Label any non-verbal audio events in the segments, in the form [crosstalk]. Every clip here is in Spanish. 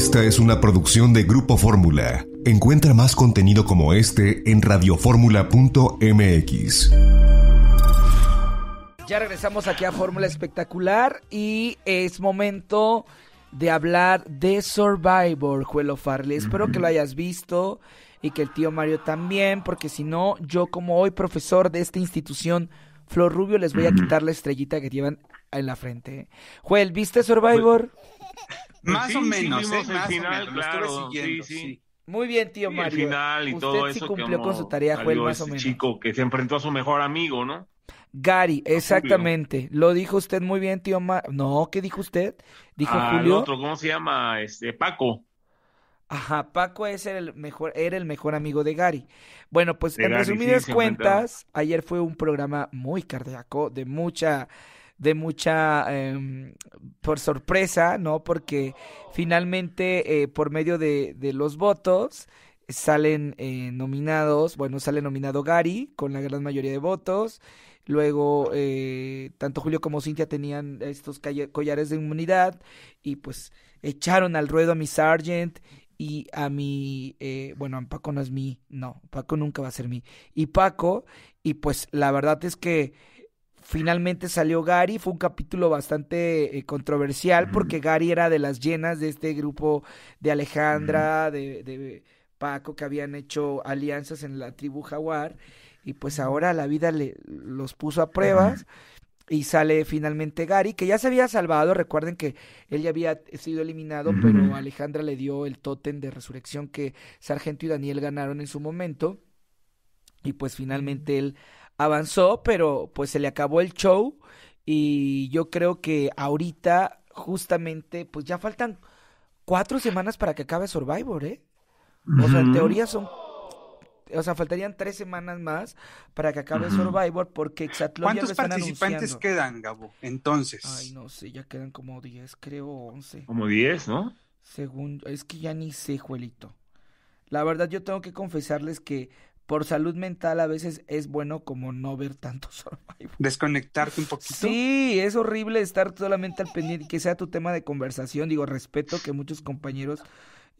Esta es una producción de Grupo Fórmula. Encuentra más contenido como este en radioformula.mx. Ya regresamos aquí a Fórmula Espectacular y es momento de hablar de Survivor, Juelo Farley. Espero que lo hayas visto y que el tío Mario también, porque si no, yo como hoy profesor de esta institución, Flor Rubio, les voy a quitar la estrellita que llevan en la frente. ¿eh? Juel, ¿viste Survivor? Pues, pues ¿eh? Más o menos, claro, sí, sí. Muy bien, tío Mario. El final y todo cumplió con su tarea, más o menos. chico que se enfrentó a su mejor amigo, ¿no? Gary, exactamente. Lo dijo usted muy bien, tío Mario. No, ¿qué dijo usted? Dijo Julio. otro, ¿cómo se llama? Este, Paco. Ajá, Paco es el mejor, era el mejor amigo de Gary. Bueno, pues en resumidas cuentas, ayer fue un programa muy cardíaco, de mucha de mucha, em, por sorpresa, ¿no? Porque finalmente eh, por medio de, los votos salen eh, nominados, bueno, sale nominado Gary con la gran mayoría de votos. Luego, eh, tanto Julio como Cintia tenían estos collares de inmunidad y pues echaron al ruedo a mi Sargent y a mi, eh, bueno, Paco no es mí, no, Paco nunca va a ser mi, y Paco, y pues la verdad es que finalmente salió Gary. Fue un capítulo bastante eh, controversial porque Gary era de las llenas de este grupo de Alejandra, de, de, Paco, que habían hecho alianzas en la tribu Jaguar. Y pues ahora la vida le, los puso a pruebas. Y sale finalmente Gary, que ya se había salvado. Recuerden que él ya había sido eliminado, pero Alejandra le dio el tótem de resurrección que Sargento y Daniel ganaron en su momento. Y pues finalmente él avanzó, pero pues se le acabó el show y yo creo que ahorita justamente pues ya faltan cuatro semanas para que acabe Survivor, ¿eh? O sea, en teoría son... O sea, faltarían tres semanas más para que acabe Survivor porque exactamente. ¿Cuántos participantes quedan, Gabo? Entonces. Ay, no sé, ya quedan como diez, creo, once. Como diez, ¿no? Según, es que ya ni sé, Juelito. La verdad, yo tengo que confesarles que por salud mental a veces es bueno como no ver tanto Survivor. [laughs] Desconectarte un poquito. Sí, es horrible estar solamente al pendiente, que sea tu tema de conversación. Digo, respeto que muchos compañeros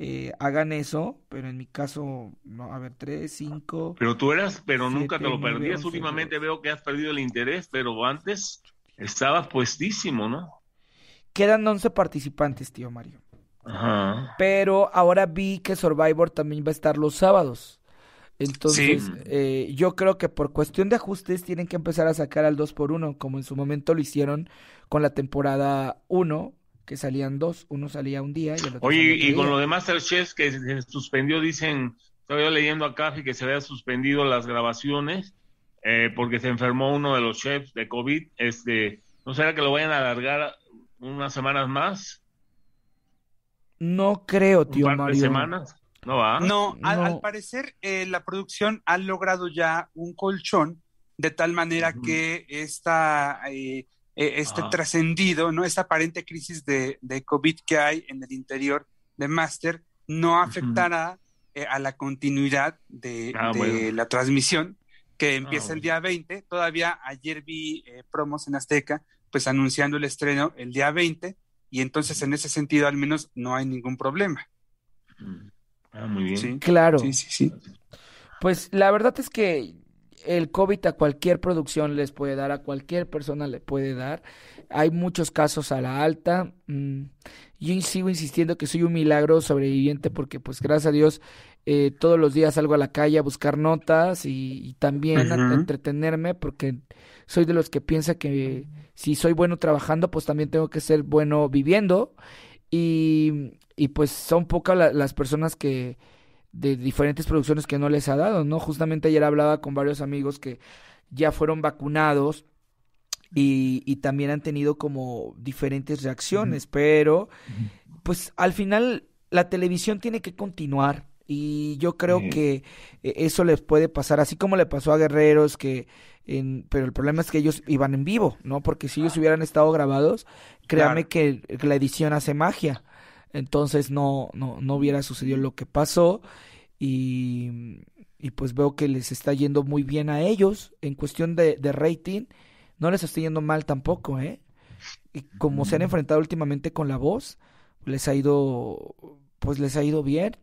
eh, hagan eso, pero en mi caso, no, a ver, tres, cinco. Pero tú eras, pero nunca te lo perdías. Últimamente veo que has perdido el interés, pero antes estabas puestísimo, ¿no? Quedan once participantes, tío Mario. Ajá. Pero ahora vi que Survivor también va a estar los sábados. Entonces, eh, yo creo que por cuestión de ajustes tienen que empezar a sacar al 2 por 1 como en su momento lo hicieron con la temporada 1, que salían dos, uno salía un día y el otro. Oye, y con lo de Masterchef que se suspendió, dicen, estaba yo leyendo acá que se había suspendido las grabaciones eh, porque se enfermó uno de los chefs de COVID. Este, ¿No será que lo vayan a alargar unas semanas más? No creo, tío ¿Un par Mario. semanas? No Al, parecer eh, la producción ha logrado ya un colchón de tal manera que esta, eh, eh, este ah. trascendido, ¿no? Esta aparente crisis de, COVID que hay en el interior de Master no afectará a la continuidad de, ah, la transmisión que ah, empieza el día 20. Todavía ayer vi promos en Azteca, pues anunciando el estreno el día 20 y entonces en ese sentido al menos no hay ningún problema. Ah, muy bien. claro. Sí, sí, Pues la verdad es que el COVID a cualquier producción les puede dar, a cualquier persona le puede dar. Hay muchos casos a la alta. Mm, yo sigo insistiendo que soy un milagro sobreviviente porque pues gracias a Dios eh, todos los días salgo a la calle a buscar notas y, también entretenerme porque soy de los que piensa que si soy bueno trabajando pues también tengo que ser bueno viviendo y, y pues son pocas las personas que de diferentes producciones que no les ha dado, ¿no? Justamente ayer hablaba con varios amigos que ya fueron vacunados y, y también han tenido como diferentes reacciones, pero pues al final la televisión tiene que continuar y yo creo que e, eso les puede pasar, así como le pasó a Guerreros, que en, pero el problema es que ellos iban en vivo, ¿no? Porque si ellos ah. hubieran estado grabados, créame que la edición hace magia. Entonces no, no, no hubiera sucedido lo que pasó. Y, pues veo que les está yendo muy bien a ellos en cuestión de, rating. No les está yendo mal tampoco, ¿eh? Y como se han mm. enfrentado últimamente con la voz, les ha ido, pues les ha ido bien.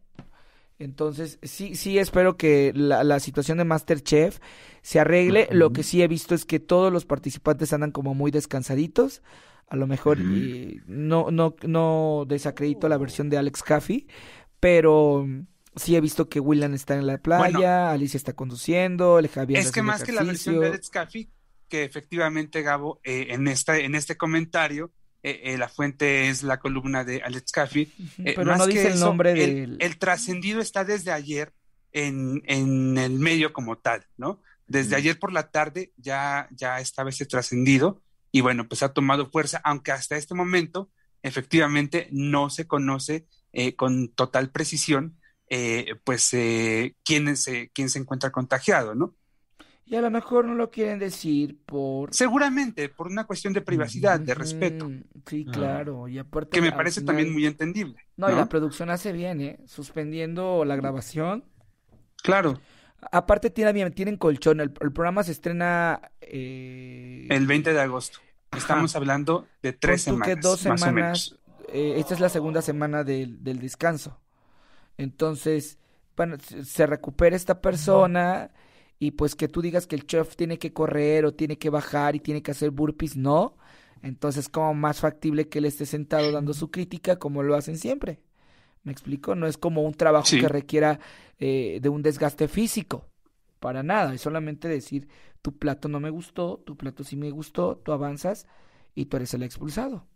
Entonces, sí, sí espero que la, la situación de Masterchef se arregle. Lo que sí he visto es que todos los participantes andan como muy descansaditos. A lo mejor y no, no, no desacredito la versión de Alex Caffey, pero mm, sí he visto que Willan está en la playa, Alicia está conduciendo, el Javier. Es que más que la versión de Alex Caffey, que efectivamente, Gabo, eh, en, esta, en este comentario, eh, eh, la fuente es la columna de Alex Caffey. Pero no dice el nombre del. El, trascendido está desde ayer en, el medio como tal, ¿no? Desde ayer por la tarde ya, ya estaba ese trascendido y bueno, pues ha tomado fuerza, aunque hasta este momento efectivamente no se conoce eh, con total precisión eh, pues eh, quién, se, encuentra contagiado, ¿no? Y a lo mejor no lo quieren decir por... Seguramente, por una cuestión de privacidad, de respeto. Sí, ah. claro. Y aparte... Que me parece también muy entendible. No, ¿no? y la producción hace bien, ¿eh? Suspendiendo la grabación. Claro. Aparte tienen, tienen colchón, el, programa se estrena... Eh, el 20 de agosto. Estamos hablando de tres semanas. dos más o menos. Eh, esta es la segunda semana del descanso. Entonces, se recupera esta persona y pues que tú digas que el chef tiene que correr o tiene que bajar y tiene que hacer burpees, no. Entonces, como más factible que él esté sentado dando su crítica como lo hacen siempre. ¿Me explico? No es como un trabajo que requiera eh, de un desgaste físico, para nada. Es solamente decir, tu plato no me gustó, tu plato sí me gustó, tú avanzas y tú eres el expulsado.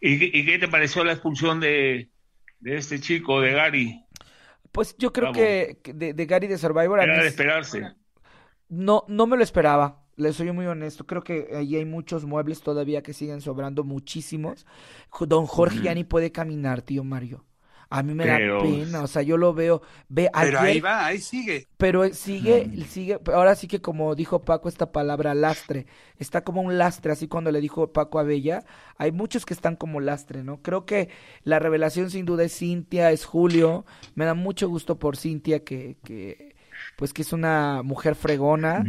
¿Y, qué te pareció la expulsión de, este chico, de Gary? Pues yo creo que de, Gary de Survivor... esperarse. No, no me lo esperaba. le soy muy honesto, creo que ahí hay muchos muebles todavía que siguen sobrando, muchísimos. Don Jorge ya ni puede caminar, tío Mario. A mí me da pena, o sea, yo lo veo. Ve, pero ahí va, ahí sigue. Pero sigue, mm. sigue. Ahora sí que, como dijo Paco, esta palabra lastre, está como un lastre, así cuando le dijo Paco a Bella, hay muchos que están como lastre, ¿no? Creo que la revelación sin duda es Cintia, es Julio. Me da mucho gusto por Cintia que, que pues que es una mujer fregona.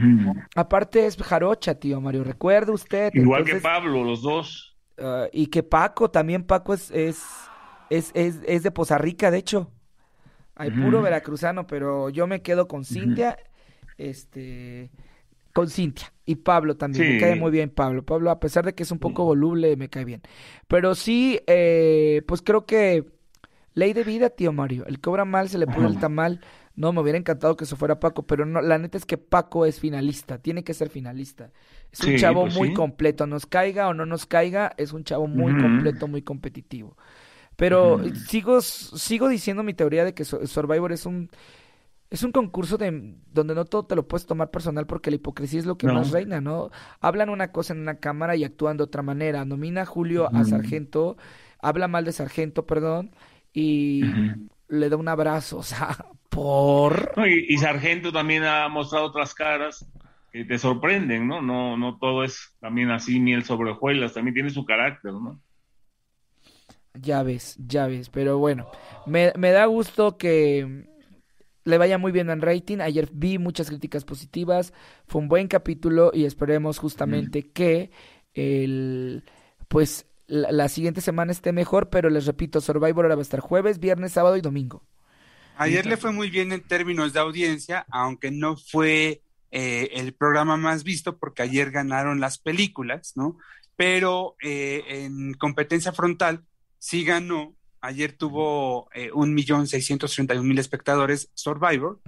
Aparte es jarocha, tío Mario, ¿recuerda usted. Igual que Pablo, los dos. Ah, y que Paco, también Paco es es, es, es de Poza Rica, de hecho. Hay puro veracruzano, pero yo me quedo con Cintia, este, con Cintia y Pablo también. Me cae muy bien Pablo. Pablo, a pesar de que es un poco mm. voluble, me cae bien. Pero sí, eh, pues creo que ley de vida, tío Mario. El cobra mal, se le pone el tamal. No, me hubiera encantado que eso fuera Paco, pero no, la neta es que Paco es finalista, tiene que ser finalista. Es un chavo pues muy completo, nos caiga o no nos caiga, es un chavo muy completo, muy competitivo. Pero sigo, sigo diciendo mi teoría de que Survivor es un es un concurso de, donde no todo te lo puedes tomar personal porque la hipocresía es lo que más reina, ¿no? Hablan una cosa en una cámara y actúan de otra manera. Nomina a Julio a Sargento, habla mal de Sargento, perdón, y le da un abrazo, [laughs] o sea, por... y, Sargento también ha mostrado otras caras que te sorprenden, ¿no? No, no todo es también así miel sobre hojuelas, también tiene su carácter, ¿no? llaves, llaves. Pero bueno, me, da gusto que le vaya muy bien en rating. Ayer vi muchas críticas positivas. Fue un buen capítulo y esperemos justamente mm. que el pues la, siguiente semana esté mejor, pero les repito, Survivor ahora va a estar jueves, viernes, sábado y domingo. Ayer le fue muy bien en términos de audiencia, aunque no fue eh, el programa más visto porque ayer ganaron las películas, ¿no? Pero eh, en competencia frontal sí ganó. Ayer tuvo eh, un millón seiscientos treinta y mil espectadores Survivor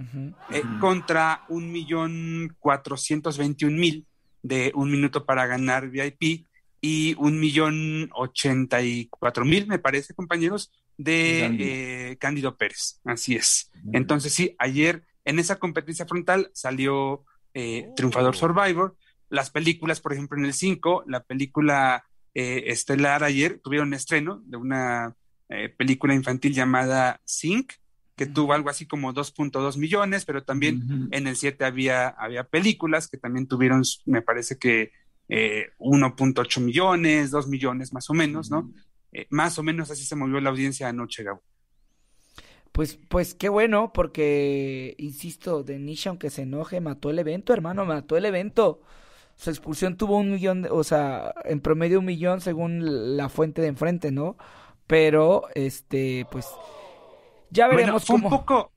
eh, contra un millón cuatrocientos veintiún mil de un minuto para ganar VIP y un millón ochenta y cuatro mil me parece compañeros de Cándido. Eh, Pérez. Así es. Entonces sí, ayer en esa competencia frontal salió triunfador oh. Survivor. Las películas, por ejemplo, en el 5, la película eh, estelar ayer tuvieron estreno de una eh, película infantil llamada Zinc, que tuvo algo así como 2.2 millones, pero también en el 7 había, había películas que también tuvieron, me parece que 1.8 eh, millones, 2 millones más o menos, ¿no? más o menos así se movió la audiencia anoche, Gabo. Pues, pues qué bueno, porque, insisto, Denisha, aunque se enoje, mató el evento, hermano, mató el evento su expulsión tuvo un millón, o sea, en promedio un millón según la fuente de enfrente, ¿no? Pero, este, pues, ya veremos cómo... Un poco,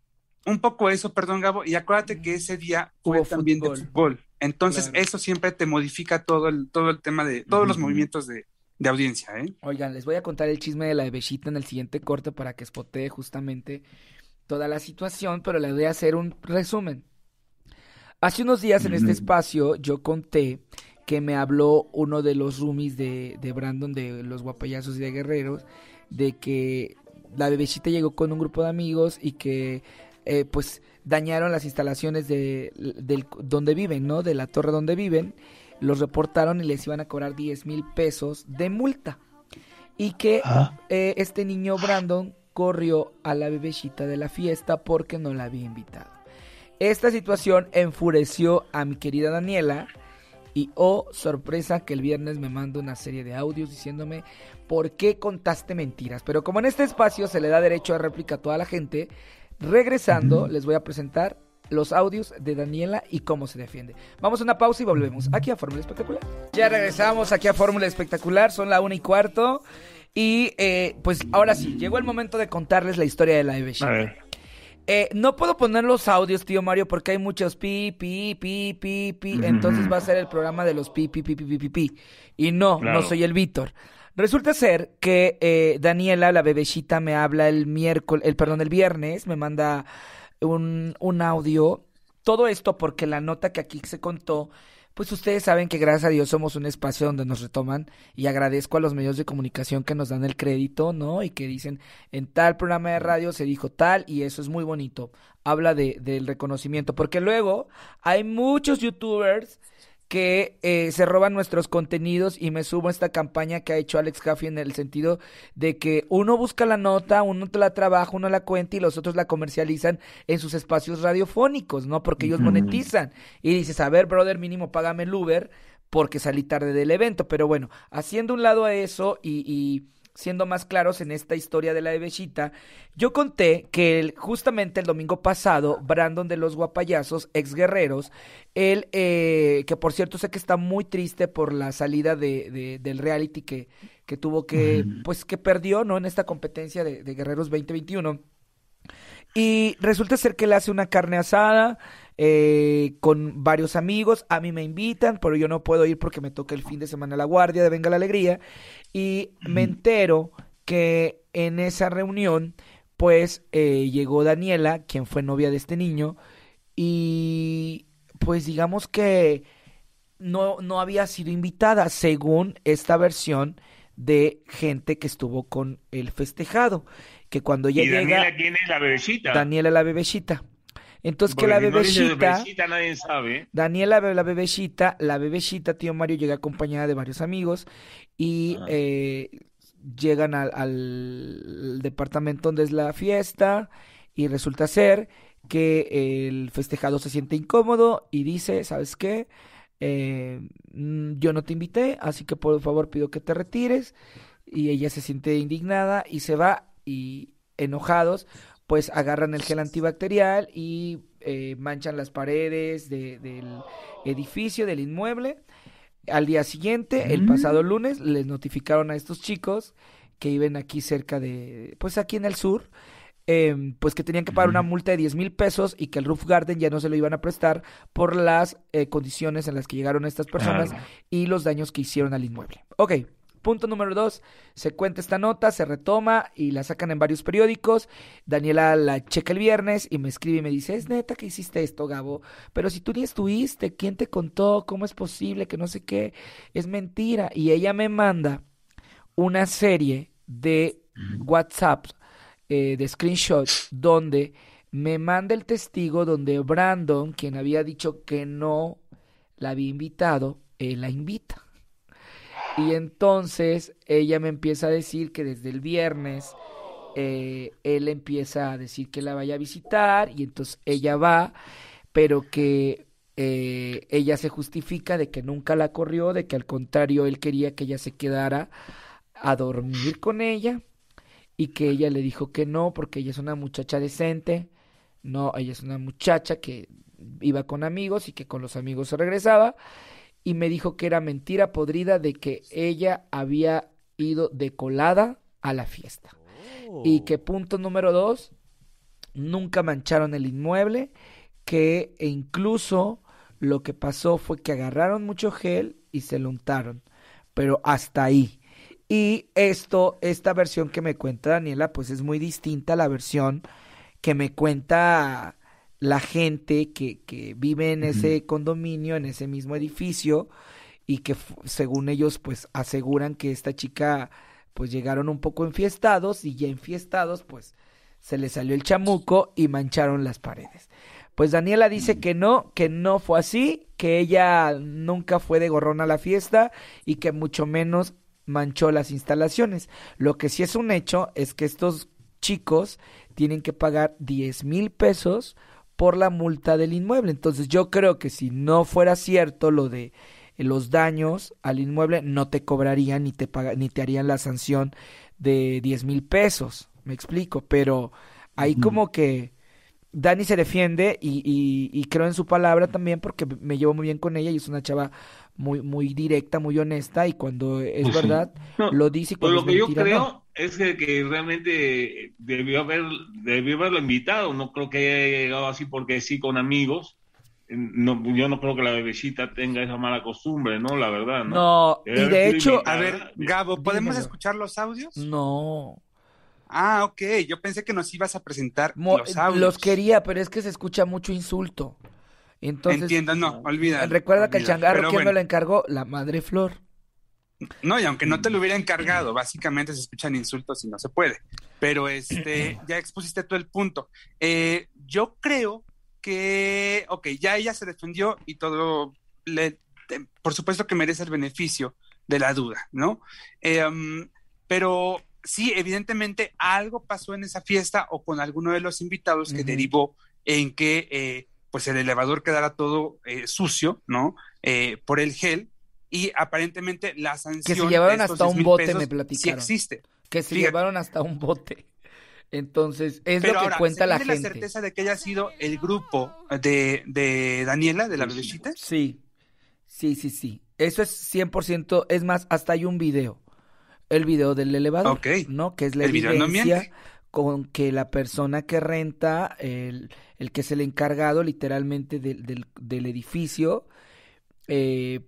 un poco eso, perdón, Gabo, y acuérdate que ese día fue también fútbol. de fútbol. Entonces, eso siempre te modifica todo el, todo el tema de, todos los movimientos de, de audiencia, ¿eh? Oigan, les voy a contar el chisme de la bebecita en el siguiente corte para que espotee justamente toda la situación, pero les voy a hacer un resumen. Hace unos días en este espacio yo conté que me habló uno de los roomies de, Brandon, de los guapayazos y de guerreros, de que la bebecita llegó con un grupo de amigos y que eh, pues dañaron las instalaciones de, del, donde viven, ¿no? De la torre donde viven. Los reportaron y les iban a cobrar 10 mil pesos de multa. Y que ah. eh, este niño Brandon corrió a la bebecita de la fiesta porque no la había invitado. Esta situación enfureció a mi querida Daniela y oh sorpresa que el viernes me manda una serie de audios diciéndome por qué contaste mentiras. Pero como en este espacio se le da derecho a réplica a toda la gente, regresando les voy a presentar los audios de Daniela y cómo se defiende. Vamos a una pausa y volvemos aquí a Fórmula Espectacular. Ya regresamos aquí a Fórmula Espectacular, son la una y cuarto. Y eh, pues ahora sí, llegó el momento de contarles la historia de la Eve eh, no puedo poner los audios, tío Mario, porque hay muchos pi, pi, pi, pi, pi. Entonces va a ser el programa de los pi, pi, pi, pi, pi, pi. Y no, no soy el Víctor. Resulta ser que eh, Daniela, la bebecita, me habla el miércoles, el, perdón, el viernes, me manda un, un audio. Todo esto porque la nota que aquí se contó pues ustedes saben que gracias a Dios somos un espacio donde nos retoman y agradezco a los medios de comunicación que nos dan el crédito, ¿no? Y que dicen, en tal programa de radio se dijo tal y eso es muy bonito. Habla de, del reconocimiento, porque luego hay muchos youtubers que eh, se roban nuestros contenidos y me sumo a esta campaña que ha hecho Alex Jaffe en el sentido de que uno busca la nota, uno la trabaja, uno la cuenta y los otros la comercializan en sus espacios radiofónicos, ¿no? Porque ellos monetizan. Y dices, a ver, brother, mínimo págame el Uber porque salí tarde del evento. Pero bueno, haciendo un lado a eso y siendo más claros en esta historia de la bebecita, yo conté que justamente el domingo pasado, Brandon de los Guapayazos, ex guerreros, él, eh, que por cierto sé que está muy triste por la salida de, del reality que, que tuvo que, pues que perdió, ¿no? En esta competencia de, de Guerreros 2021. Y resulta ser que le hace una carne asada, eh, con varios amigos. A mí me invitan, pero yo no puedo ir porque me toca el fin de semana la guardia de Venga la Alegría. Y me entero que en esa reunión, pues eh, llegó Daniela, quien fue novia de este niño, y pues digamos que no, no había sido invitada, según esta versión de gente que estuvo con el festejado. Que cuando ella Daniela llega, la bebecita? Daniela la bebecita. Entonces que la bebecita, Daniela, la bebecita, la bebecita, tío Mario llega acompañada de varios amigos y eh, llegan al, departamento donde es la fiesta y resulta ser que el festejado se siente incómodo y dice, ¿sabes qué? Eh, mm, yo no te invité, así que por favor pido que te retires. Y ella se siente indignada y se va y enojados pues agarran el gel antibacterial y eh, manchan las paredes del edificio, del inmueble. Al día siguiente, el mm. pasado lunes, les notificaron a estos chicos que viven aquí cerca de, pues aquí en el sur, em, pues que tenían que pagar una multa de 10 mil pesos y que el Roof Garden ya no se lo iban a prestar por las eh, condiciones en las que llegaron estas personas y los daños que hicieron al inmueble. Ok, Punto número dos, se cuenta esta nota, se retoma y la sacan en varios periódicos. Daniela la checa el viernes y me escribe y me dice, es neta que hiciste esto, Gabo, pero si tú ni estuviste, ¿quién te contó? ¿Cómo es posible? Que no sé qué, es mentira. Y ella me manda una serie de WhatsApp, eh, de screenshots, donde me manda el testigo donde Brandon, quien había dicho que no la había invitado, eh, la invita. Y entonces ella me empieza a decir que desde el viernes eh, él empieza a decir que la vaya a visitar y entonces ella va, pero que eh, ella se justifica de que nunca la corrió, de que al contrario él quería que ella se quedara a dormir con ella y que ella le dijo que no porque ella es una muchacha decente, no, ella es una muchacha que iba con amigos y que con los amigos se regresaba y me dijo que era mentira podrida de que ella había ido de colada a la fiesta. Y oh. que punto número dos, nunca mancharon el inmueble, que e incluso lo que pasó fue que agarraron mucho gel y se lo untaron, pero hasta ahí. Y esto, esta versión que me cuenta Daniela, pues es muy distinta a la versión que me cuenta la gente que, que vive en ese condominio, en ese mismo edificio, y que según ellos, pues aseguran que esta chica, pues llegaron un poco enfiestados y ya enfiestados, pues se le salió el chamuco y mancharon las paredes. Pues Daniela dice mm. que no, que no fue así, que ella nunca fue de gorrón a la fiesta y que mucho menos manchó las instalaciones. Lo que sí es un hecho es que estos chicos tienen que pagar 10 mil pesos por la multa del inmueble. Entonces yo creo que si no fuera cierto lo de eh, los daños al inmueble, no te cobrarían ni te, ni te harían la sanción de 10 mil pesos. Me explico, pero ahí como que... Dani se defiende y, creo en su palabra también porque me llevo muy bien con ella y es una chava muy muy directa, muy honesta y cuando es pues verdad lo dice y pues cuando lo que es que realmente debió, haber, haberlo invitado, no creo que haya llegado así porque sí con amigos. No, yo no creo que la bebecita tenga esa mala costumbre, ¿no? La verdad, ¿no? No, y de hecho, a ver, Gabo, ¿podemos escuchar los audios? No. Ah, ok, yo pensé que nos ibas a presentar eh, los audios. Los quería, pero es que se escucha mucho insulto. Entonces, Entiendo, no, olvida. Recuerda que el changarro, ¿quién me lo encargó? La madre Flor. No, y aunque no te lo hubiera mm. encargado, básicamente se escuchan insultos y no se puede. Pero este, mm. ya expusiste todo el punto. Eh, yo creo que, ok, ya ella se defendió y todo, le, por supuesto que merece el beneficio de la duda, ¿no? Em, pero sí, evidentemente algo pasó en esa fiesta o con alguno de los invitados que derivó en que eh, pues el elevador quedara todo eh, sucio, ¿no? por el gel y aparentemente las sanción. Que se llevaron hasta un bote, me platicaron. Sí existe. Que se llevaron hasta un bote. Entonces, es lo que cuenta la gente. la certeza de que haya sido el grupo de, de Daniela, de la bebecita? Sí, sí, sí, sí. Eso es 100%, es más, hasta hay un video. El video del elevador, ¿no? Que es la evidencia con que la persona que renta, el, el que es el encargado literalmente del, del, del edificio, eh,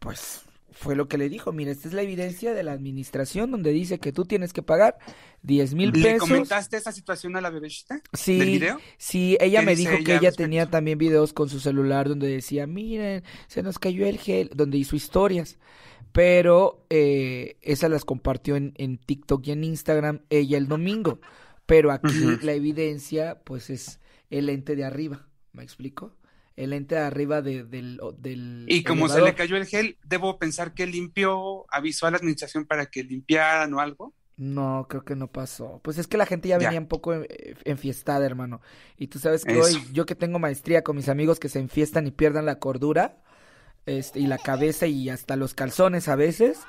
pues fue lo que le dijo, mira, esta es la evidencia de la administración donde dice que tú tienes que pagar 10 mil pesos. ¿Le comentaste esa situación a la bebecita? Sí, sí, ella me dijo que ella tenía también videos con su celular donde decía, miren, se nos cayó el gel, donde hizo historias, pero eh, esas las compartió en, en, TikTok y en Instagram ella el domingo, pero aquí la evidencia pues es el ente de arriba, ¿me explico? el ente arriba del, del, Y como se le cayó el gel, debo pensar que limpió, avisó a la administración para que limpiaran o algo. No, creo que no pasó. Pues es que la gente ya, venía un poco eh, enfiestada, hermano. Y tú sabes que hoy, yo que tengo maestría con mis amigos que se enfiestan y pierdan la cordura este, y la cabeza y hasta los calzones a veces,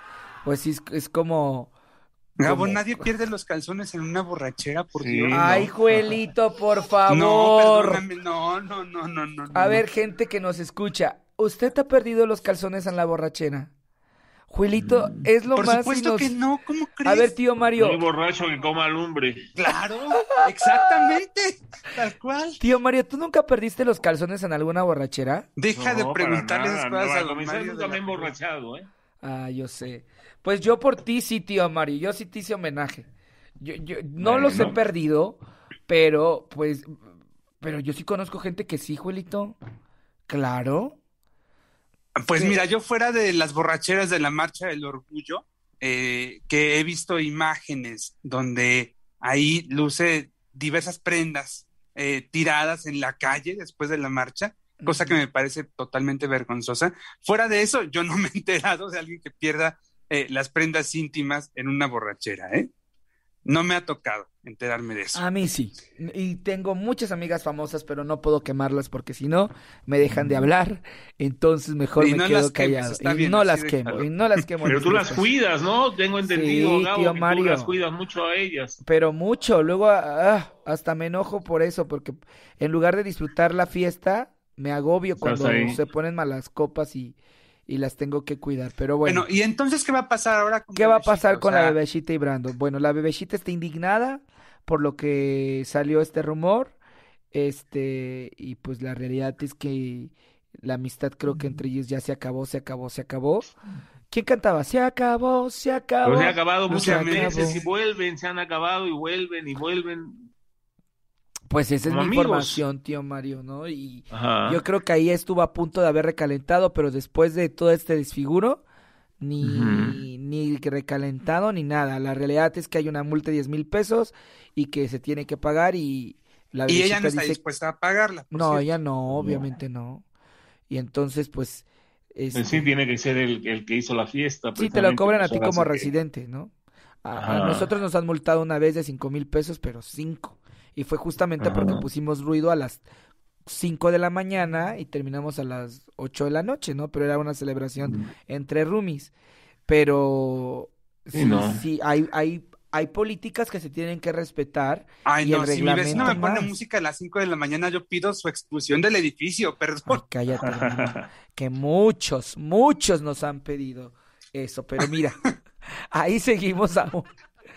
pues es, es como Gabo, nadie pierde los calzones en una borrachera, por Dios. Ay, Juelito, por [laughs] favor. No, perdóname, no, no, no, no, no. A ver, gente que nos escucha, ¿usted ha perdido los calzones en la borrachera? Juelito, mm. es lo más. Por supuesto que no, ¿cómo crees? A ver, tío Mario. Muy borracho que coma lumbre. Claro, exactamente, tal cual. Tío Mario, ¿tú nunca perdiste los calzones en alguna borrachera? Deja de preguntarle esas cosas a, a los Yo también borrachado, ¿eh? Ah, yo sé. Pues yo por ti sí, tío Mario, yo sí te hice homenaje. Yo, no los he perdido, pero pues, pero yo sí conozco gente que sí, Juelito. Claro. Pues mira, yo fuera de las borracheras de la Marcha del Orgullo, eh, que he visto imágenes donde ahí luce diversas prendas eh, tiradas en la calle después de la marcha, cosa que me parece totalmente vergonzosa. Fuera de eso, yo no me he enterado de alguien que pierda eh, las prendas íntimas en una borrachera, ¿eh? No me ha tocado enterarme de eso. A mí sí. Y tengo muchas amigas famosas, pero no puedo quemarlas porque si no, me dejan de mm. hablar. Entonces mejor me quedo callado. y, no quemo, no las quemo, Pero tú las cuidas, ¿no? Tengo entendido, sí, que las cuidas mucho a ellas. Pero mucho. Luego ah, ah, hasta me enojo por eso, porque en lugar de disfrutar la fiesta, me agobio cuando se ponen malas copas y y las tengo que cuidar. Pero bueno. Bueno, ¿y entonces qué va a pasar ahora con ¿Qué va a pasar con la bebecita y Brando? Bueno, la bebecita está indignada por lo que salió este rumor. Este, y pues la realidad es que la amistad creo que entre ellos ya se acabó, se acabó, se acabó. ¿Quién cantaba? Se acabó, se acabó. Pues se ha acabado muchas veces y vuelven, se han acabado y vuelven y vuelven. Pues esa es mi información, tío Mario, ¿no? Y yo creo que ahí estuvo a punto de haber recalentado, pero después de todo este desfiguro, ni, recalentado ni nada. La realidad es que hay una multa de 10 mil pesos y que se tiene que pagar y la Y ella no está dispuesta a pagarla. No, ella no, obviamente no. Y entonces, pues... pues sí, este tiene que ser el, que hizo la fiesta. Sí, te lo cobran a pues ti como residente, ¿no? A, nosotros nos han multado una vez de cinco mil pesos, pero 5. Y fue justamente porque pusimos ruido a las 5 de la mañana y terminamos a las 8 de la noche, ¿no? Pero era una celebración entre roomies. Pero sí, hay, hay, hay políticas que se tienen que respetar. Ay, no, si mi vecino me pone música a las 5 de la mañana, yo pido su exclusión del edificio, [laughs] pero cállate, que muchos, muchos nos han pedido eso, pero mira, [laughs] ahí seguimos aún.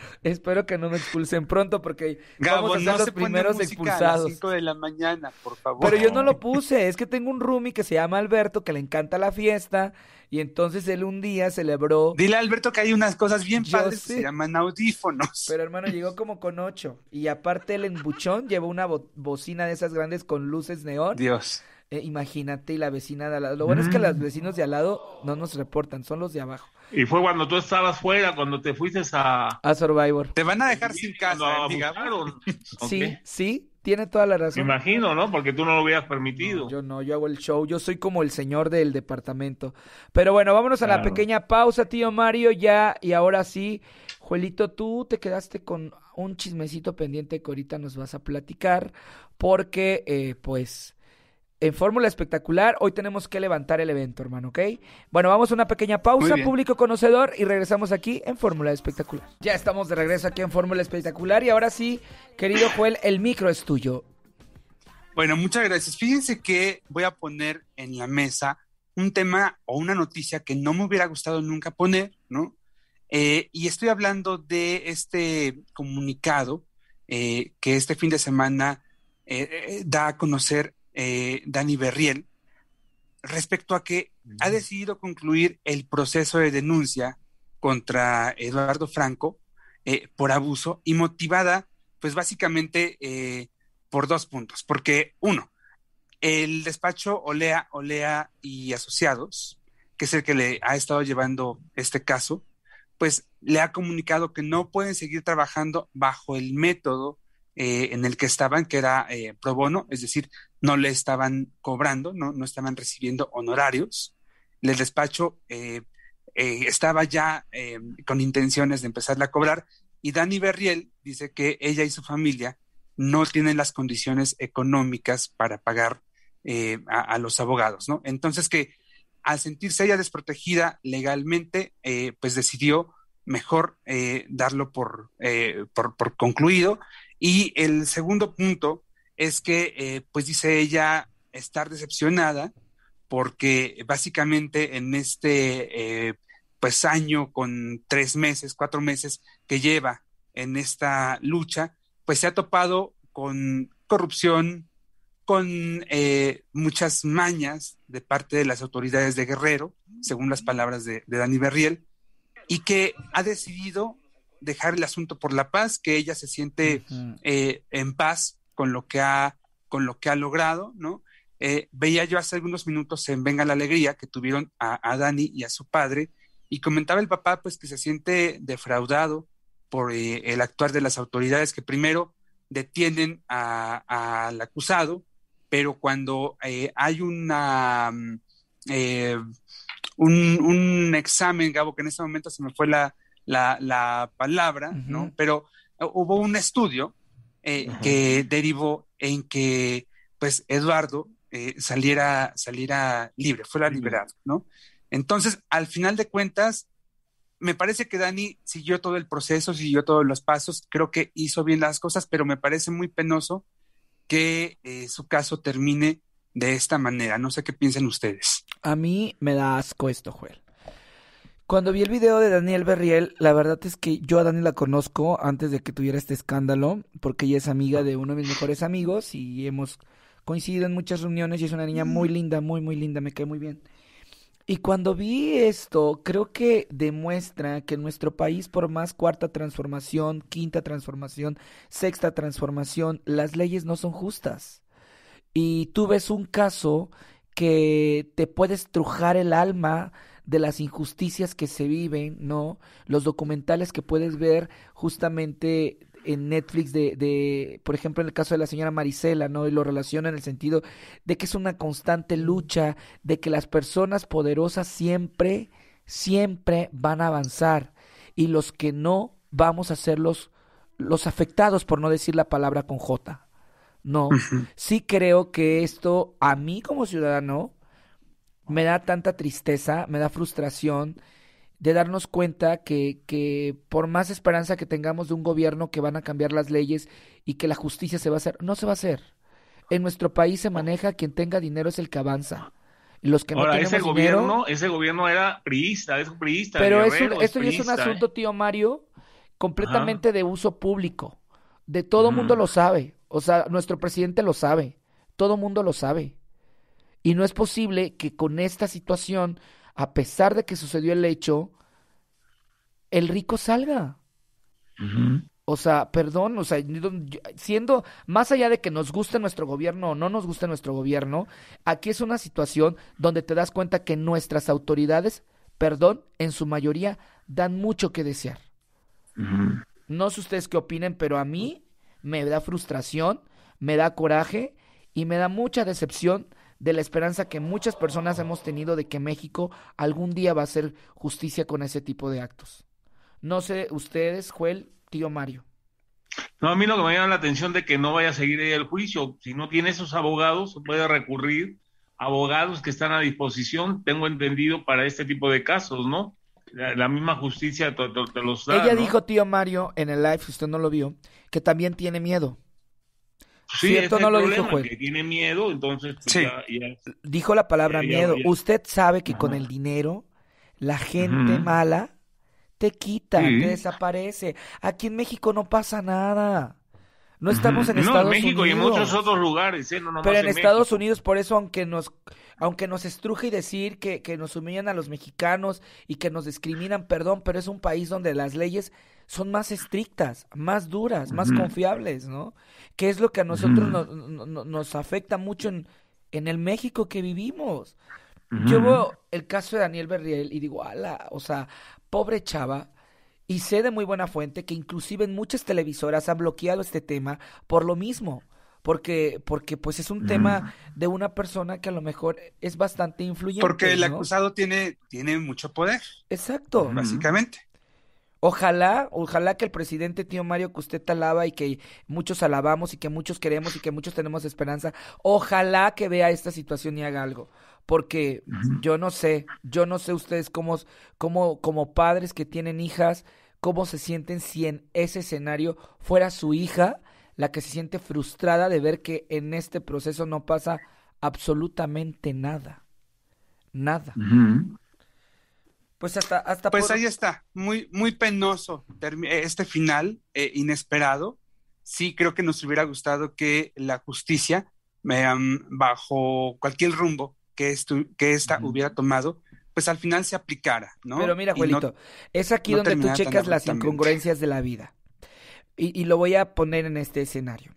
[laughs] Espero que no me expulsen pronto porque vamos a ser los primeros expulsados. A las 5 de la mañana, por favor. Pero yo no lo [laughs] puse, es que tengo un roomie que se llama Alberto que le encanta la fiesta y entonces él un día celebró. Dile a Alberto que hay unas cosas bien yo que se llaman audífonos. Pero hermano, llegó [laughs] como con ocho y aparte el embuchón llevó una bocina de esas grandes con luces neón. Dios. Eh, imagínate, y la vecina de al lado. Lo bueno es que los mm. vecinos de al lado no nos reportan, son los de abajo. Y fue cuando tú estabas fuera, cuando te fuiste a... A Survivor. Te van a dejar sin casa, [laughs] Sí, sí, tiene toda la razón. Me imagino, ¿no? Porque tú no lo hubieras permitido. yo no, yo hago el show, yo soy como el señor del departamento. Pero bueno, vámonos a la pequeña pausa, tío Mario, ya, y ahora sí, Juelito, tú te quedaste con un chismecito pendiente que ahorita nos vas a platicar, porque, eh, pues, en Fórmula Espectacular. Hoy tenemos que levantar el evento, hermano, ¿ok? Bueno, vamos a una pequeña pausa, público conocedor, y regresamos aquí en Fórmula Espectacular. Ya estamos de regreso aquí en Fórmula Espectacular y ahora sí, querido Joel, el micro es tuyo. Bueno, muchas gracias. Fíjense que voy a poner en la mesa un tema o una noticia que no me hubiera gustado nunca poner, ¿no? Eh, y estoy hablando de este comunicado eh, que este fin de semana eh, da a conocer eh, Dani Berriel, respecto a que ha decidido concluir el proceso de denuncia contra Eduardo Franco eh, por abuso y motivada, pues básicamente eh, por dos puntos. Porque uno, el despacho Olea, Olea y Asociados, que es el que le ha estado llevando este caso, pues le ha comunicado que no pueden seguir trabajando bajo el método eh, en el que estaban, que era eh, pro bono, es decir, no le estaban cobrando, no, estaban recibiendo honorarios. El despacho eh, estaba ya con intenciones de empezarla a cobrar y Dani Berriel dice que ella y su familia no tienen las condiciones económicas para pagar a, los abogados, ¿no? Entonces que al sentirse ella desprotegida legalmente, pues decidió mejor darlo por, por, por, concluido y el segundo punto es que, eh, pues dice ella, estar decepcionada porque básicamente en este eh, pues año con tres meses, cuatro meses que lleva en esta lucha, pues se ha topado con corrupción, con eh, muchas mañas de parte de las autoridades de Guerrero, según las palabras de, de Dani Berriel, y que ha decidido dejar el asunto por la paz, que ella se siente eh, en paz con lo que ha, con lo que ha logrado, ¿no? Eh, veía yo hace algunos minutos en Venga la Alegría que tuvieron a, Dani y a su padre, y comentaba el papá pues que se siente defraudado por eh, el actuar de las autoridades que primero detienen al acusado, pero cuando hay una... Mm, un, un, examen, Gabo, que en ese momento se me fue la, la, palabra, ¿no? Pero eh, hubo un estudio eh, que derivó en que, pues, Eduardo eh, saliera, libre, fuera liberado, ¿no? Entonces, al final de cuentas, me parece que Dani siguió todo el proceso, siguió todos los pasos, creo que hizo bien las cosas, pero me parece muy penoso que su caso termine de esta manera. No sé qué piensan ustedes. A mí me da asco esto, Joel. Cuando vi el video de Daniel Berriel, la verdad es que yo a Daniel la conozco antes de que tuviera este escándalo, porque ella es amiga de uno de mis mejores amigos y hemos coincidido en muchas reuniones y es una niña muy mm. linda, muy, muy linda, me cae muy bien. Y cuando vi esto, creo que demuestra que en nuestro país, por más cuarta transformación, quinta transformación, sexta transformación, las leyes no son justas. Y tú ves un caso que te puede estrujar el alma de las injusticias que se viven, ¿no? Los documentales que puedes ver justamente en Netflix de, de, por ejemplo, en el caso de la señora Marisela, ¿no? Y lo relaciona en el sentido de que es una constante lucha, de que las personas poderosas siempre, siempre van a avanzar y los que no vamos a ser los, los afectados, por no decir la palabra con J. No, sí creo que esto a mí como ciudadano me da tanta tristeza, me da frustración de darnos cuenta que, por más esperanza que tengamos de un gobierno que van a cambiar las leyes y que la justicia se va a hacer, no se va a hacer. En nuestro país se maneja quien tenga dinero es el que avanza. Los que no Ahora, ese gobierno, ese gobierno era priista, es priista. Pero esto es, es un ¿eh? asunto, tío Mario, completamente de uso público. De todo mundo lo sabe. O sea, nuestro presidente lo sabe. Todo mundo lo sabe. Y no es posible que con esta situación, a pesar de que sucedió el hecho, el rico salga. O sea, perdón, o sea, siendo más allá de que nos guste nuestro gobierno o no nos guste nuestro gobierno, aquí es una situación donde te das cuenta que nuestras autoridades, perdón, en su mayoría dan mucho que desear. No sé ustedes qué opinen, pero a mí me da frustración, me da coraje y me da mucha decepción de la esperanza que muchas personas hemos tenido de que México algún día va a hacer justicia con ese tipo de actos. No sé, ustedes, Joel, tío Mario. No, a mí lo que me llama la atención de que no vaya a seguir el juicio. Si no tiene esos abogados, puede recurrir abogados que están a disposición, tengo entendido, para este tipo de casos, ¿no? La, misma justicia te, los da. Ella dijo, tío Mario, en el live, si usted no lo vio, que también tiene miedo. Sí, ¿Cierto no lo problema, dijo juez? Que tiene miedo, entonces. Pues, sí. dijo la palabra miedo. Usted sabe que con el dinero, la gente mala te quita, te desaparece. Aquí en México no pasa nada. No estamos en no, Estados en México y en muchos otros lugares, ¿eh? Pero en, Estados Unidos, por eso, aunque nos, aunque nos estruje y decir que, que nos humillan a los mexicanos y que nos discriminan, perdón, pero es un país donde las leyes son más estrictas, más duras, más confiables, ¿no? Que es lo que a nosotros nos, afecta mucho en, el México que vivimos. Yo veo el caso de Daniel Berriel y digo, ala, o sea, pobre chava, y sé de muy buena fuente que inclusive en muchas televisoras han bloqueado este tema por lo mismo. Porque, porque pues es un tema de una persona que a lo mejor es bastante influyente. Porque el acusado tiene, tiene mucho poder. Exacto. Básicamente. Ojalá, ojalá que el presidente tío Mario que usted alaba y que muchos alabamos y que muchos queremos y que muchos tenemos esperanza, ojalá que vea esta situación y haga algo. Porque yo no sé, yo no sé ustedes cómo, cómo como padres que tienen hijas, cómo se sienten si en ese escenario fuera su hija la que se siente frustrada de ver que en este proceso no pasa absolutamente nada. Nada. Pues hasta, hasta Pues ahí está, muy, muy penoso eh, este final eh, inesperado. Sí, creo que nos hubiera gustado que la justicia, me em, bajo cualquier rumbo que, ésta que esta hubiera tomado, pues al final se aplicara, ¿no? Pero mira, Juelito, es aquí donde tú checas las incongruencias de la vida. y lo voy a poner en este escenario.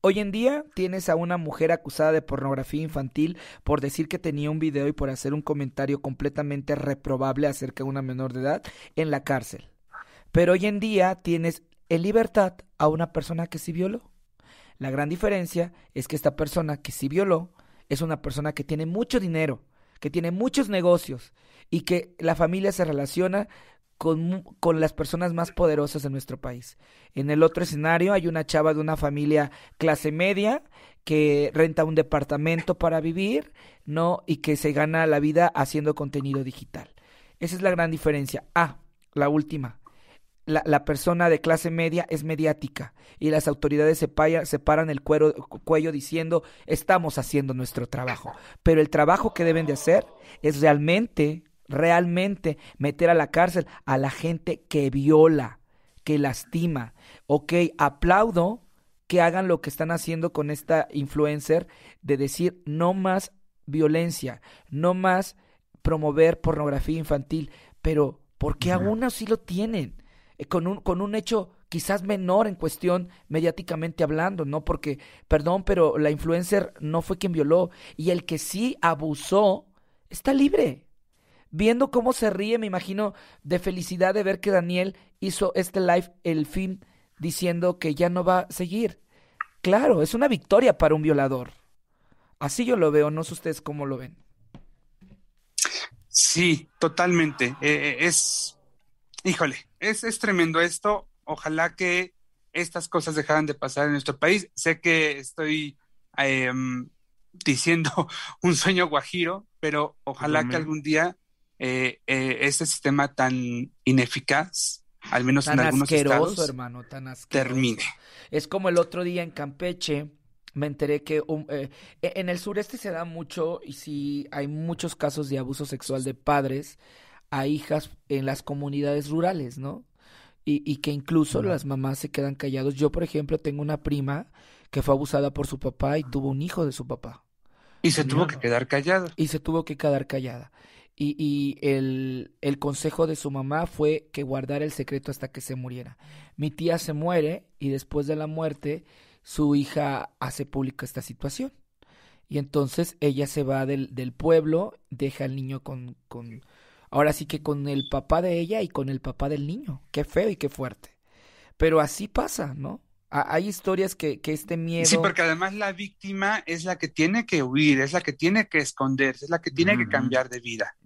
Hoy en día tienes a una mujer acusada de pornografía infantil por decir que tenía un video y por hacer un comentario completamente reprobable acerca de una menor de edad en la cárcel. Pero hoy en día tienes en libertad a una persona que sí violó. La gran diferencia es que esta persona que sí violó es una persona que tiene mucho dinero, que tiene muchos negocios y que la familia se relaciona con, con, las personas más poderosas de nuestro país. En el otro escenario hay una chava de una familia clase media que renta un departamento para vivir, ¿no? Y que se gana la vida haciendo contenido digital. Esa es la gran diferencia. Ah, la última. La, la persona de clase media es mediática y las autoridades se, paran el cuello diciendo estamos haciendo nuestro trabajo. Pero el trabajo que deben de hacer es realmente realmente meter a la cárcel a la gente que viola, que lastima. Ok, aplaudo que hagan lo que están haciendo con esta influencer de decir no más violencia, no más promover pornografía infantil, pero ¿por qué así sí lo tienen? Eh, con, un, con un hecho quizás menor en cuestión mediáticamente hablando, ¿no? Porque, perdón, pero la influencer no fue quien violó y el que sí abusó está libre viendo cómo se ríe, me imagino, de felicidad de ver que Daniel hizo este live el fin diciendo que ya no va a seguir. Claro, es una victoria para un violador. Así yo lo veo, no sé ustedes cómo lo ven. Sí, totalmente. Eh, eh, es, híjole, es, es tremendo esto. Ojalá que estas cosas dejaran de pasar en nuestro país. Sé que estoy em, diciendo [laughs] un sueño guajiro, pero ojalá que algún día eh, eh, este sistema tan ineficaz, al menos en algunos estados, hermano, termine. Es como el otro día en Campeche, me enteré que eh, e-, en el sureste se da mucho y sí hay muchos casos de abuso sexual de padres a hijas en las comunidades rurales, ¿no? Y, y que incluso las mamás se quedan callados. Yo, por ejemplo, tengo una prima que fue abusada por su papá y tuvo un hijo de su papá. Y se tuvo que quedar callada. Y se tuvo que quedar callada y, el, consejo de su mamá fue que guardara el secreto hasta que se muriera. Mi tía se muere y después de la muerte su hija hace pública esta situación. Y entonces ella se va del, pueblo, deja al niño con, con, ahora sí que con el papá de ella y con el papá del niño. Qué feo y qué fuerte. Pero así pasa, ¿no? Hay historias que, este miedo. Sí, porque además la víctima es la que tiene que huir, es la que tiene que esconderse, es la que tiene que cambiar de vida.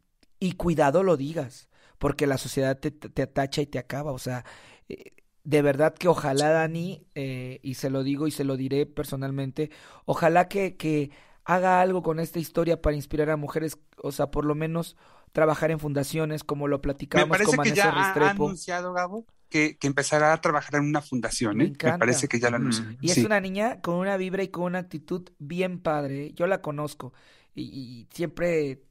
Y cuidado lo digas, porque la sociedad te, atacha y te acaba. O sea, eh, de verdad que ojalá, Dani, eh, y se lo digo y se lo diré personalmente, ojalá que, haga algo con esta historia para inspirar a mujeres, o sea, por lo menos trabajar en fundaciones, como lo platicábamos Me parece que ya ha anunciado, Gabo, que, que, empezará a trabajar en una fundación, ¿eh? Me, parece que ya la mm. anunció. Y es una niña con una vibra y con una actitud bien padre, ¿eh? yo la conozco, y siempre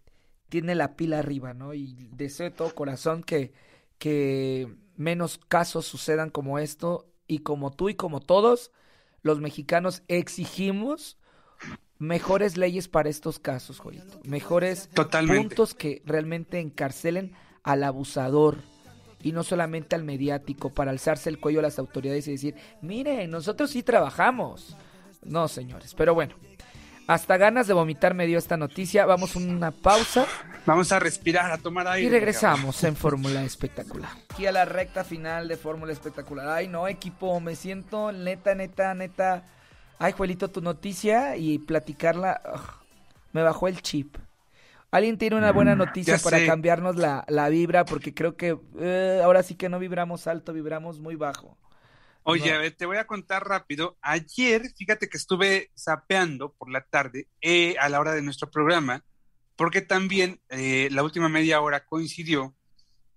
tiene la pila arriba, ¿no? Y deseo de todo corazón que, que menos casos sucedan como esto y como tú y como todos, los mexicanos exigimos mejores leyes para estos casos, joyito. Mejores puntos que realmente encarcelen al abusador y no solamente al mediático para alzarse el cuello a las autoridades y decir, miren, nosotros sí trabajamos. No, señores, pero bueno, hasta ganas de vomitar me dio esta noticia. Vamos a una pausa. Vamos a respirar, a tomar aire. Y regresamos en Fórmula Espectacular. Aquí a la recta final de Fórmula Espectacular. Ay, no, equipo, me siento neta, neta, neta. Ay, Juelito, tu noticia y platicarla. me bajó el chip. ¿Alguien tiene una buena mm, noticia para cambiarnos la, vibra? Porque creo que eh, ahora sí que no vibramos alto, vibramos muy bajo. Oye, te voy a contar rápido. Ayer, fíjate que estuve sapeando por la tarde eh, a la hora de nuestro programa, porque también eh, la última media hora coincidió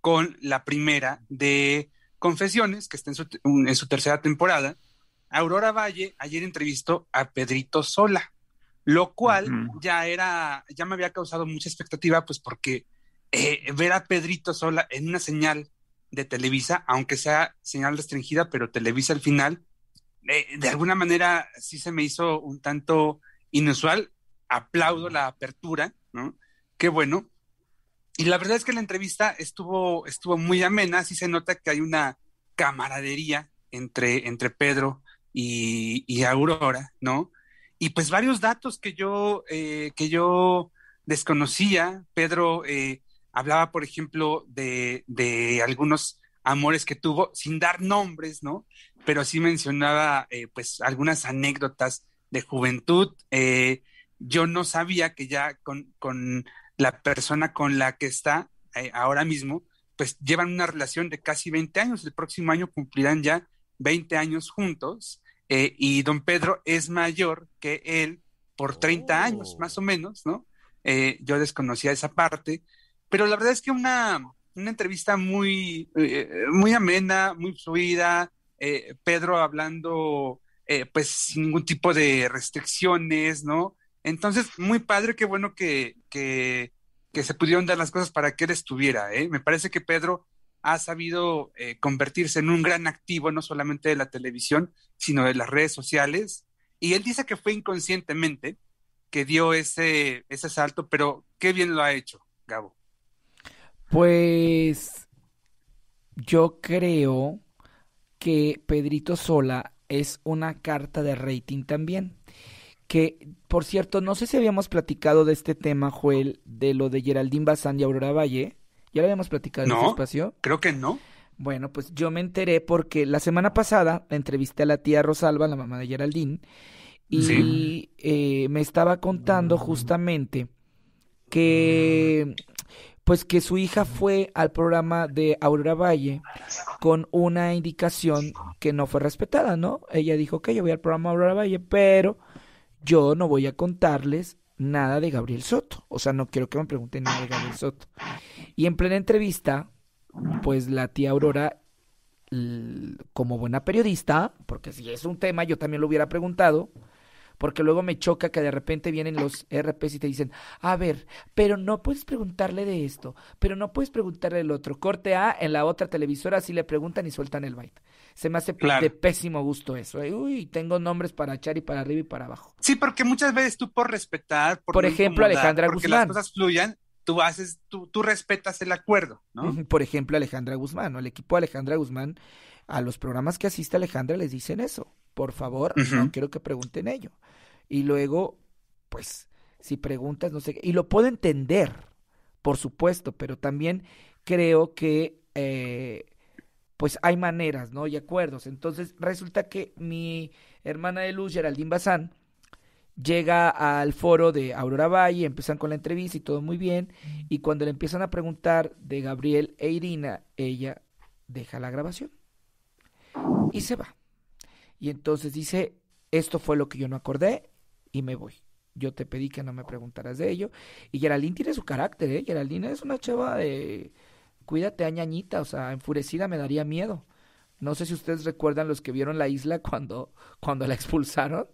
con la primera de Confesiones, que está en su, tercera temporada. Aurora Valle ayer entrevistó a Pedrito Sola, lo cual ya era, ya me había causado mucha expectativa, pues porque eh, ver a Pedrito Sola en una señal de Televisa, aunque sea señal restringida, pero Televisa al final, eh, de, alguna manera sí se me hizo un tanto inusual. Aplaudo la apertura, ¿no? Qué bueno. Y la verdad es que la entrevista estuvo, estuvo muy amena, sí se nota que hay una camaradería entre, entre Pedro y, y Aurora, ¿no? Y pues varios datos que yo, eh, que yo desconocía, Pedro... Eh, hablaba, por ejemplo, de, algunos amores que tuvo, sin dar nombres, ¿no? Pero sí mencionaba, eh, pues, algunas anécdotas de juventud. Eh, yo no sabía que ya con, la persona con la que está eh, ahora mismo, pues llevan una relación de casi 20 años. El próximo año cumplirán ya 20 años juntos. y don Pedro es mayor que él por 30 años, oh. más o menos, ¿no? yo desconocía esa parte. Pero la verdad es que una, entrevista muy, eh, eh, muy amena, muy fluida, eh, Pedro hablando pues sin ningún tipo de restricciones, ¿no? Entonces, muy padre, qué bueno que, se pudieron dar las cosas para que él estuviera, Me parece que Pedro ha sabido convertirse en un gran activo, no solamente de la televisión, sino de las redes sociales. Y él dice que fue inconscientemente que dio ese, ese salto, pero qué bien lo ha hecho, Gabo. Pues yo creo que Pedrito Sola es una carta de rating también. Que, por cierto, no sé si habíamos platicado de este tema, Joel, de lo de Geraldine Bazán y Aurora Valle. ¿Ya lo habíamos platicado no, en este espacio? Creo que no. Bueno, pues yo me enteré porque la semana pasada entrevisté a la tía Rosalba, la mamá de Geraldine, y eh, me estaba contando justamente que pues que su hija fue al programa de Aurora Valle con una indicación que no fue respetada, ¿no? Ella dijo, que yo voy al programa Aurora Valle, pero yo no voy a contarles nada de Gabriel Soto. O sea, no quiero que me pregunten nada de Gabriel Soto. Y en plena entrevista, pues la tía Aurora, como buena periodista, porque si es un tema, yo también lo hubiera preguntado, porque luego me choca que de repente vienen los e RPs y te dicen, a ver, pero no puedes preguntarle de esto, pero no puedes preguntarle del otro. Corte A, en la otra televisora si le preguntan y sueltan el byte. Se me hace de pésimo gusto eso. ¿eh? Uy, tengo nombres para echar y para arriba y para abajo. Sí, porque muchas veces tú por respetar, por, ejemplo, Alejandra porque las cosas fluyan, tú haces, tú, respetas el acuerdo, ¿no? Por ejemplo, Alejandra Guzmán, o El equipo Alejandra Guzmán a los programas que asiste Alejandra les dicen eso. Por favor, no quiero que pregunten ello. Y luego, pues, si preguntas, no sé. Y lo puedo entender, por supuesto, pero también creo que, eh, pues, hay maneras, ¿no? Y acuerdos. Entonces, resulta que mi hermana de luz, Geraldine Bazán, llega al foro de Aurora Valle, empiezan con la entrevista y todo muy bien, y cuando le empiezan a preguntar de Gabriel e Irina, ella deja la grabación y se va. Y entonces dice, esto fue lo que yo no acordé y me voy. Yo te pedí que no me preguntaras de ello. Y Geraldine tiene su carácter, ¿eh? Geraldine es una chava de, cuídate añañita, o sea, enfurecida me daría miedo. No sé si ustedes recuerdan los que vieron la isla cuando, cuando la expulsaron,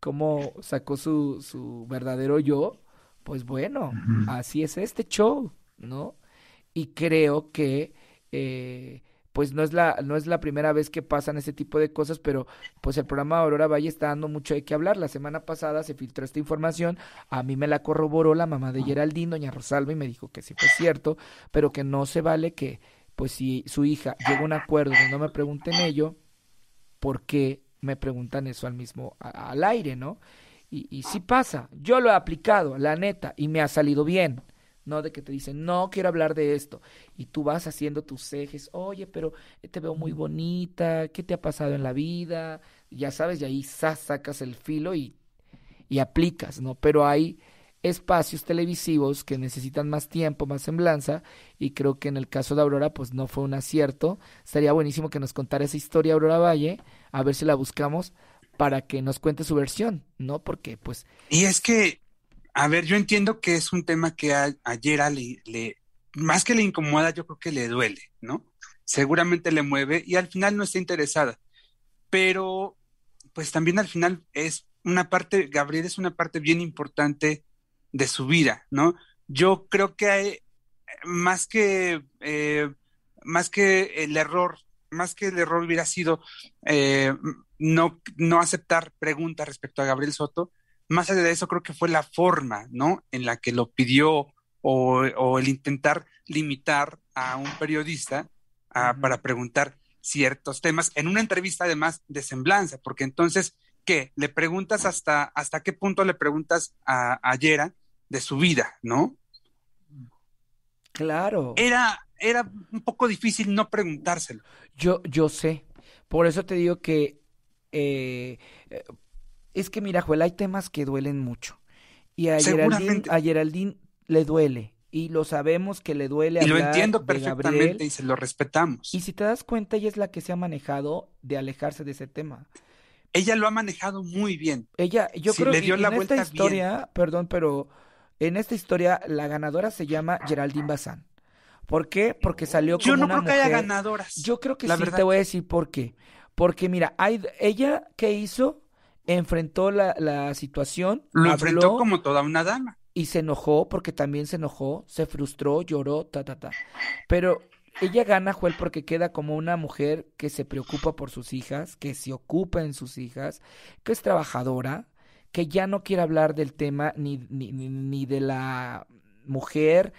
cómo sacó su, su verdadero yo. Pues bueno, así es este show, ¿no? Y creo que eh, pues no es la, no es la primera vez que pasan ese tipo de cosas, pero pues el programa Aurora Valle está dando mucho de qué hablar. La semana pasada se filtró esta información, a mí me la corroboró la mamá de ah. Geraldine, doña Rosalba, y me dijo que sí fue cierto, pero que no se vale que, pues si su hija llega a un acuerdo no me pregunten ello, ¿por qué me preguntan eso al mismo, al aire, no? Y, y sí pasa, yo lo he aplicado, la neta, y me ha salido bien no de que te dicen, no quiero hablar de esto, y tú vas haciendo tus ejes, oye, pero eh, te veo muy bonita, ¿qué te ha pasado en la vida? Ya sabes, y ahí sacas el filo y, y aplicas, ¿no? Pero hay espacios televisivos que necesitan más tiempo, más semblanza, y creo que en el caso de Aurora, pues no fue un acierto. Sería buenísimo que nos contara esa historia Aurora Valle, a ver si la buscamos para que nos cuente su versión, ¿no? Porque pues... Y es que a ver, yo entiendo que es un tema que a, le, más que le incomoda, yo creo que le duele, ¿no? Seguramente le mueve y al final no está interesada. Pero, pues también al final es una parte, Gabriel es una parte bien importante de su vida, ¿no? Yo creo que hay, eh, más que, eh, más que el error, más que el error hubiera sido eh, no, no aceptar preguntas respecto a Gabriel Soto, más allá de eso, creo que fue la forma, ¿no? En la que lo pidió o, el intentar limitar a un periodista ah, para preguntar ciertos temas en una entrevista además de semblanza, porque entonces, ¿qué? Le preguntas hasta, hasta qué punto le preguntas a, Yera de su vida, ¿no? Claro. Era, era un poco difícil no preguntárselo. Yo, yo sé. Por eso te digo que eh, es que mira, Joel, hay temas que duelen mucho. Y a Geraldine, a le duele. Y lo sabemos que le duele. a Y lo entiendo perfectamente y se lo respetamos. Y si te das cuenta, ella es la que se ha manejado de alejarse de ese tema. Ella lo ha manejado muy bien. Ella, yo creo que en esta historia, perdón, pero en esta historia la ganadora se llama Geraldine Bazán. ¿Por qué? Porque salió como Yo no creo que haya ganadoras. Yo creo que sí, te voy a decir por qué. Porque mira, hay, ella, ¿qué hizo? enfrentó la, situación. Lo enfrentó como toda una dama. Y se enojó, porque también se enojó, se frustró, lloró, ta, ta, ta. Pero ella gana, Joel, porque queda como una mujer que se preocupa por sus hijas, que se ocupa en sus hijas, que es trabajadora, que ya no quiere hablar del tema ni, ni, ni de la mujer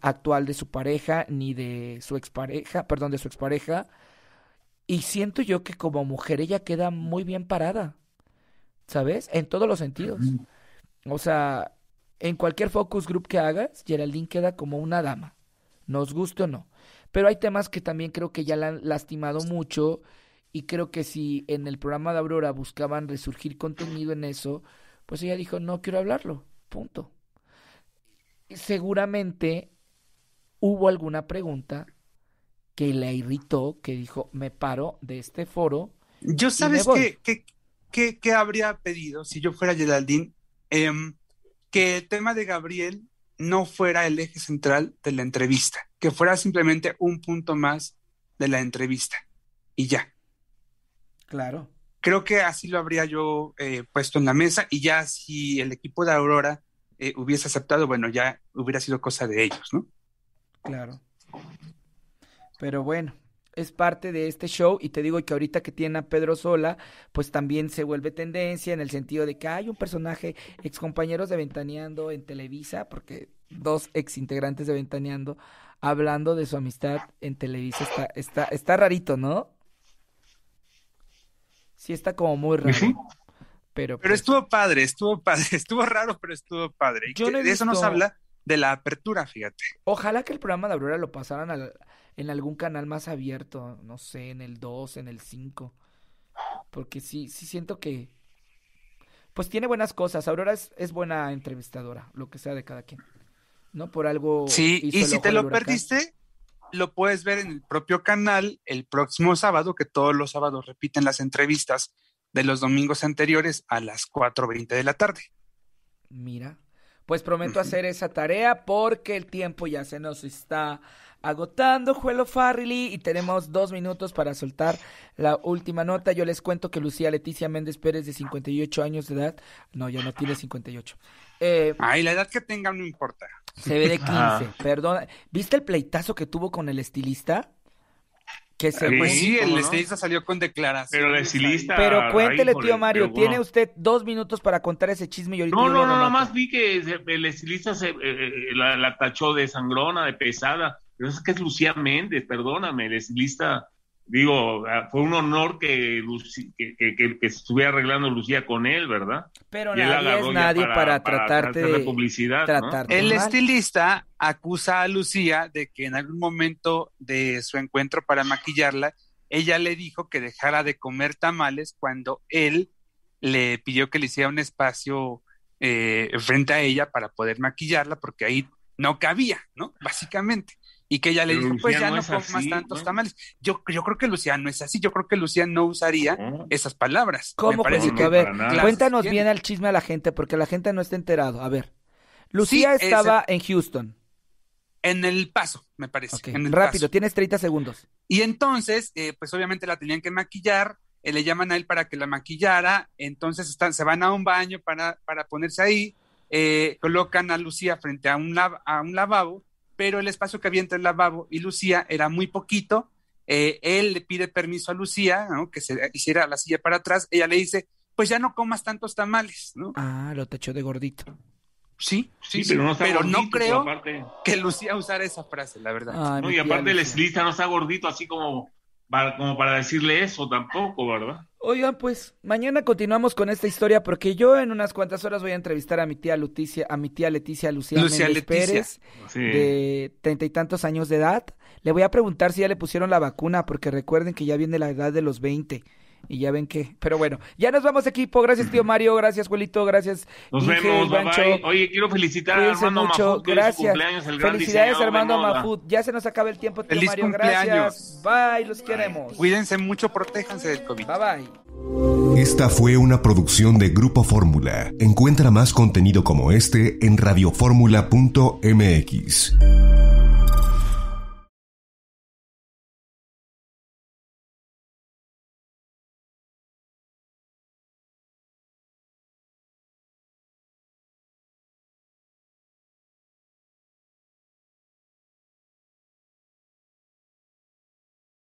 actual de su pareja, ni de su expareja, perdón, de su expareja. Y siento yo que como mujer ella queda muy bien parada. ¿sabes? En todos los sentidos. O sea, en cualquier focus group que hagas, Geraldine queda como una dama, nos guste o no. Pero hay temas que también creo que ya la han lastimado mucho y creo que si en el programa de Aurora buscaban resurgir contenido en eso, pues ella dijo, no quiero hablarlo, punto. seguramente hubo alguna pregunta que la irritó, que dijo, me paro de este foro. Yo sabes que, ¿qué, habría pedido si yo fuera Geraldine? Em, que el tema de Gabriel no fuera el eje central de la entrevista, que fuera simplemente un punto más de la entrevista y ya. Claro. Creo que así lo habría yo eh, puesto en la mesa y ya si el equipo de Aurora eh, hubiese aceptado, bueno, ya hubiera sido cosa de ellos, ¿no? Claro. Pero bueno, es parte de este show y te digo que ahorita que tiene a Pedro Sola, pues también se vuelve tendencia en el sentido de que hay un personaje, ex compañeros de Ventaneando en Televisa, porque dos ex integrantes de Ventaneando hablando de su amistad en Televisa está, está, está rarito, ¿no? Sí, está como muy pues raro. Pero, pero pues estuvo padre, estuvo padre, [laughs] estuvo raro, pero estuvo padre. Y Yo de eso nos habla de la apertura, fíjate. Ojalá que el programa de Aurora lo pasaran al en algún canal más abierto, no sé, en el 2, en el 5. Porque sí, sí siento que... Pues tiene buenas cosas. Aurora es, buena entrevistadora, lo que sea de cada quien. ¿No? Por algo... Sí, y si te lo perdiste, lo puedes ver en el propio canal el próximo sábado, que todos los sábados repiten las entrevistas de los domingos anteriores a las 4.20 de la tarde. Mira, pues prometo hacer esa tarea porque el tiempo ya se nos está agotando, Juelo Farrelly, y tenemos dos minutos para soltar la última nota. Yo les cuento que Lucía Leticia Méndez Pérez, de 58 años de edad, no, ya no tiene 58. Eh, Ay, la edad que tenga no importa. Se ve de 15, perdón. ¿Viste el pleitazo que tuvo con el estilista? Que se sí, el estilista salió con declaración. Pero el estilista. Pero cuéntele, tío Mario, tiene usted dos minutos para contar ese chisme y No, no, no, nada más vi que el estilista se, eh, eh, la, tachó de sangrona, de pesada. Pero es que es Lucía Méndez, perdóname, el estilista digo, ah, fue un honor que, que, estuviera arreglando Lucía con él, ¿verdad? Pero nadie es nadie para, tratarte de publicidad. ¿no? El estilista acusa a Lucía de que en algún momento de su encuentro para maquillarla, ella le dijo que dejara de comer tamales cuando él le pidió que le hiciera un espacio eh, frente a ella para poder maquillarla, porque ahí no cabía, ¿no? Básicamente y que ella le dijo, pues ya no, pongo más tantos tamales. Yo, yo creo que Lucía no es así, yo creo que Lucía no usaría esas palabras. ¿Cómo? Me parece que, a ver, cuéntanos bien al chisme a la gente, porque la gente no está enterado. A ver, Lucía estaba en Houston. En el paso, me parece. Rápido, tienes 30 segundos. Y entonces, eh, pues obviamente la tenían que maquillar, eh, le llaman a él para que la maquillara, entonces se van a un baño para, ponerse ahí, eh, colocan a Lucía frente a un, a un lavabo, pero el espacio que había entre el lavabo y Lucía era muy poquito. Eh, él le pide permiso a Lucía, ¿no? que se hiciera la silla para atrás. Ella le dice, pues ya no comas tantos tamales, ¿no? Ah, lo tachó de gordito. Sí, sí, pero, no, creo que Lucía usara esa frase, la verdad. y aparte el estilista no está gordito así como como para decirle eso tampoco, ¿verdad? Oigan, pues mañana continuamos con esta historia porque yo en unas cuantas horas voy a entrevistar a mi tía Leticia, a mi tía Leticia Lucía Méndez Pérez, de treinta y tantos años de edad. Le voy a preguntar si ya le pusieron la vacuna, porque recuerden que ya viene la edad de los veinte. Y ya ven que. Pero bueno, ya nos vamos, equipo. Gracias, tío Mario. Gracias, Juelito. Gracias. Nos vemos, Bancho. Oye, quiero felicitar a Armando mucho. Gracias. Felicidades, Armando Mafut. Ya se nos acaba el tiempo, tío Mario. Gracias. Bye, los queremos. Cuídense mucho, protéjanse del COVID. Bye, bye. Esta fue una producción de Grupo Fórmula. Encuentra más contenido como este en radioformula.mx.